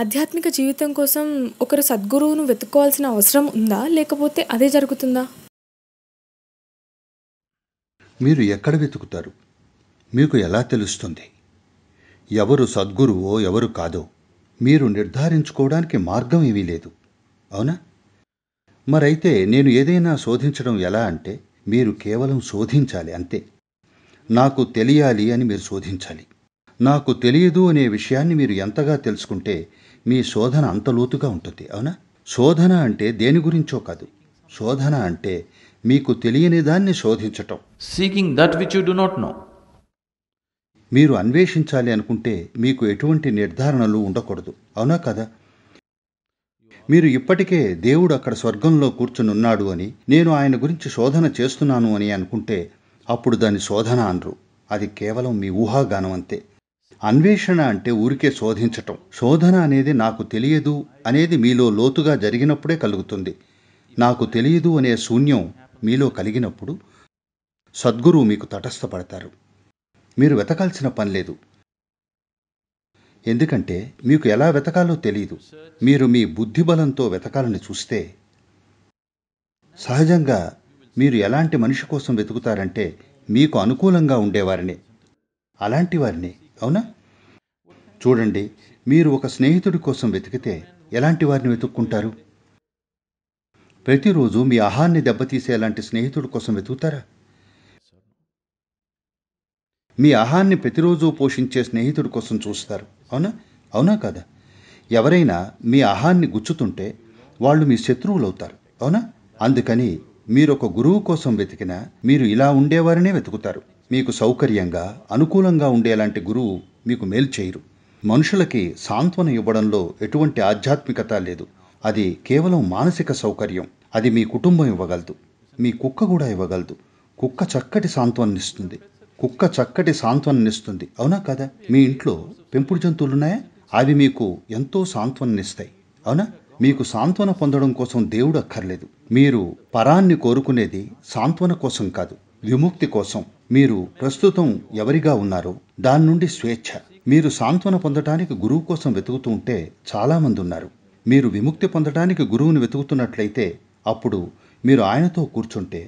ఆధ్యాత్మిక జీవితం కోసం ఒకరు సద్గురువును వెతుక్కోవాల్సిన అవసరం ఉందా లేకపోతే అదే జరుగుతుందా మీరు ఎక్కడ వెతుకుతారు మీకు ఎలా తెలుస్తుంది ఎవరు సద్గురువో ఎవరు కాదో మీరు నిర్ధారించుకోవడానికి మార్గం ఏమీ లేదు అవునా మరైతే నేను ఏదైనా శోధించడం ఎలా అంటే మీరు కేవలం శోధించాలి అంతే నాకు తెలియాలి అని మీరు శోధించాలి నాకు తెలియదు అనే విషయాన్ని మీరు ఎంతగా తెలుసుకుంటే మీ శోధన అంత లోతుగా ఉంటుంది అవునా శోధన అంటే దేని గురించో కాదు శోధన అంటే మీకు తెలియని దాన్ని శోధించటం seeking that which you do not know మీరు అన్వేషించాలి అనుకుంటే మీకు ఎటువంటి నిర్ధారణలు ఉండకూడదు అవునా కదా మీరు ఇప్పటికే దేవుడు అక్కడ స్వర్గంలో కూర్చునున్నాడు అని నేను ఆయన గురించి శోధన చేస్తున్నాను అని అనుకుంటే అప్పుడు దాన్ని శోధన అనరు అది కేవలం మీ ఊహాగానం అంతే అన్వేషణ అంటే ఊరికే శోధించటం శోధన అనేది నాకు తెలియదు అనేది మీలో లోతుగా జరిగినప్పుడే కలుగుతుంది నాకు తెలియదు అనే శూన్యం మీలో కలిగినప్పుడు సద్గురువు మీకు తటస్థపడతారు మీరు వెతకాల్సిన పని లేదు ఎందుకంటే మీకు ఎలా వెతకాలో తెలియదు మీరు మీ బుద్ధిబలంతో వెతకాలని చూస్తే సహజంగా మీరు ఎలాంటి మనిషి కోసం వెతుకుతారంటే మీకు అనుకూలంగా ఉండేవారిని అలాంటి వారిని అవునా చూడండి మీరు ఒక స్నేహితుడి కోసం వెతికితే ఎలాంటి వారిని వెతుక్కుంటారు ప్రతిరోజు మీ ఆహాన్ని దెబ్బతీసేలాంటి స్నేహితుడి కోసం వెతుకుతారా మీ ఆహాన్ని ప్రతిరోజు పోషించే స్నేహితుడి కోసం చూస్తారు అవునా అవునా కాదా ఎవరైనా మీ ఆహాన్ని గుచ్చుతుంటే వాళ్ళు మీ శత్రువులు అవుతారు అవునా అందుకని మీరు ఒక గురువు కోసం వెతికినా మీరు ఇలా ఉండేవారినే వెతుకుతారు మీకు సౌకర్యంగా అనుకూలంగా ఉండేలాంటి గురువు మీకు మేలు చేయరు మనుషులకి సాంత్వన ఇవ్వడంలో ఎటువంటి ఆధ్యాత్మికత లేదు అది కేవలం మానసిక సౌకర్యం అది మీ కుటుంబం ఇవ్వగలదు మీ కుక్క కూడా ఇవ్వగలదు కుక్క చక్కటి ఇస్తుంది కుక్క చక్కటి ఇస్తుంది అవునా కదా మీ ఇంట్లో పెంపుడు జంతువులున్నాయా అవి మీకు ఎంతో ఇస్తాయి అవునా మీకు సాంత్వన పొందడం కోసం దేవుడు అక్కర్లేదు మీరు పరాన్ని కోరుకునేది సాంత్వన కోసం కాదు విముక్తి కోసం మీరు ప్రస్తుతం ఎవరిగా ఉన్నారో దాని నుండి స్వేచ్ఛ మీరు సాంత్వన పొందటానికి గురువు కోసం వెతుకుతూ ఉంటే చాలామంది ఉన్నారు మీరు విముక్తి పొందటానికి గురువుని వెతుకుతున్నట్లయితే అప్పుడు మీరు ఆయనతో కూర్చుంటే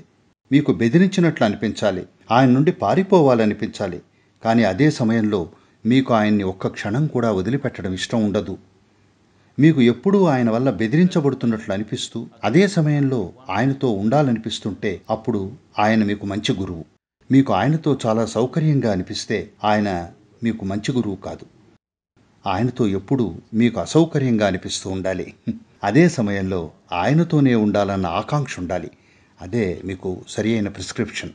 మీకు బెదిరించినట్లు అనిపించాలి ఆయన నుండి పారిపోవాలనిపించాలి కానీ అదే సమయంలో మీకు ఆయన్ని ఒక్క క్షణం కూడా వదిలిపెట్టడం ఇష్టం ఉండదు మీకు ఎప్పుడూ ఆయన వల్ల బెదిరించబడుతున్నట్లు అనిపిస్తూ అదే సమయంలో ఆయనతో ఉండాలనిపిస్తుంటే అప్పుడు ఆయన మీకు మంచి గురువు మీకు ఆయనతో చాలా సౌకర్యంగా అనిపిస్తే ఆయన మీకు మంచి గురువు కాదు ఆయనతో ఎప్పుడు మీకు అసౌకర్యంగా అనిపిస్తూ ఉండాలి అదే సమయంలో ఆయనతోనే ఉండాలన్న ఆకాంక్ష ఉండాలి అదే మీకు సరి అయిన ప్రిస్క్రిప్షన్